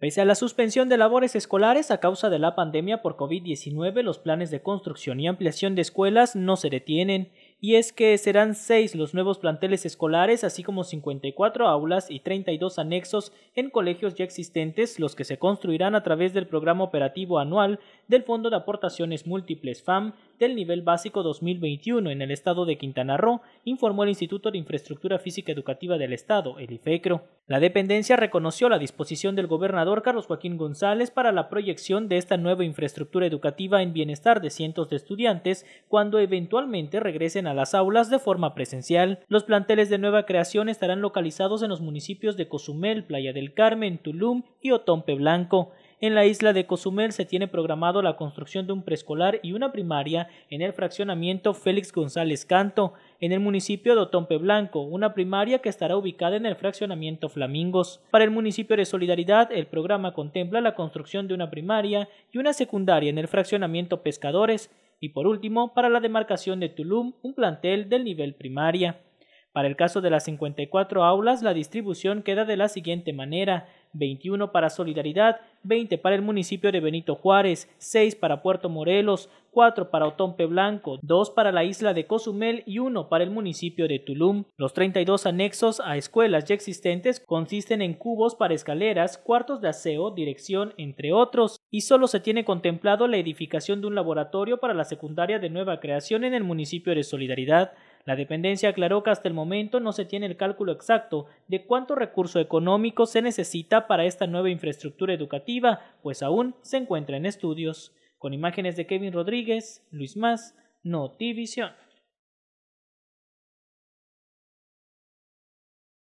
Pese a la suspensión de labores escolares a causa de la pandemia por COVID-19, los planes de construcción y ampliación de escuelas no se detienen, y es que serán seis los nuevos planteles escolares, así como 54 aulas y 32 anexos en colegios ya existentes, los que se construirán a través del programa operativo anual del Fondo de Aportaciones Múltiples FAM, del nivel básico 2021 en el estado de Quintana Roo, informó el Instituto de Infraestructura Física Educativa del Estado, el IFECRO. La dependencia reconoció la disposición del gobernador Carlos Joaquín González para la proyección de esta nueva infraestructura educativa en bienestar de cientos de estudiantes cuando eventualmente regresen a las aulas de forma presencial. Los planteles de nueva creación estarán localizados en los municipios de Cozumel, Playa del Carmen, Tulum y Otompe Blanco. En la isla de Cozumel se tiene programado la construcción de un preescolar y una primaria en el fraccionamiento Félix González Canto, en el municipio de Otompe Blanco, una primaria que estará ubicada en el fraccionamiento Flamingos. Para el municipio de Solidaridad, el programa contempla la construcción de una primaria y una secundaria en el fraccionamiento Pescadores, y por último, para la demarcación de Tulum, un plantel del nivel primaria. Para el caso de las 54 aulas, la distribución queda de la siguiente manera. 21 para Solidaridad, 20 para el municipio de Benito Juárez, 6 para Puerto Morelos, 4 para Otompe Blanco, 2 para la isla de Cozumel y 1 para el municipio de Tulum. Los 32 anexos a escuelas ya existentes consisten en cubos para escaleras, cuartos de aseo, dirección, entre otros, y solo se tiene contemplado la edificación de un laboratorio para la secundaria de nueva creación en el municipio de Solidaridad. La dependencia aclaró que hasta el momento no se tiene el cálculo exacto de cuánto recurso económico se necesita para esta nueva infraestructura educativa, pues aún se encuentra en estudios. Con imágenes de Kevin Rodríguez, Luis Más, Notivisión.